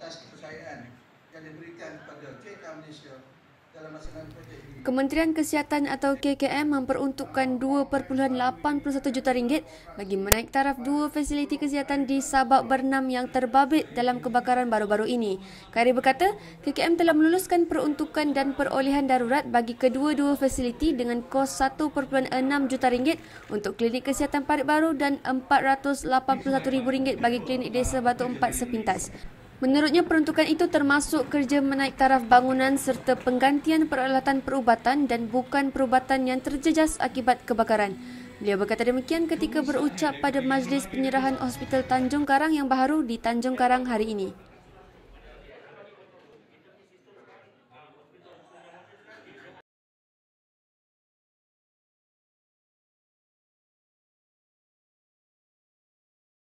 atas kepercayaan yang diberikan kepada KK Malaysia dalam masakan projek ini. Kementerian Kesihatan atau KKM memperuntukkan 2.81 juta ringgit bagi menaik taraf dua fasiliti kesihatan di Sabak Bernam yang terbabit dalam kebakaran baru-baru ini. Kari berkata, KKM telah meluluskan peruntukan dan perolehan darurat bagi kedua-dua fasiliti dengan kos 1.6 juta ringgit untuk klinik kesihatan Parit Baru dan 481 ribu ringgit bagi klinik desa Batu Empat Sepintas. Menurutnya peruntukan itu termasuk kerja menaik taraf bangunan serta penggantian peralatan perubatan dan bukan perubatan yang terjejas akibat kebakaran. Beliau berkata demikian ketika berucap pada majlis penyerahan Hospital Tanjung Karang yang baru di Tanjung Karang hari ini.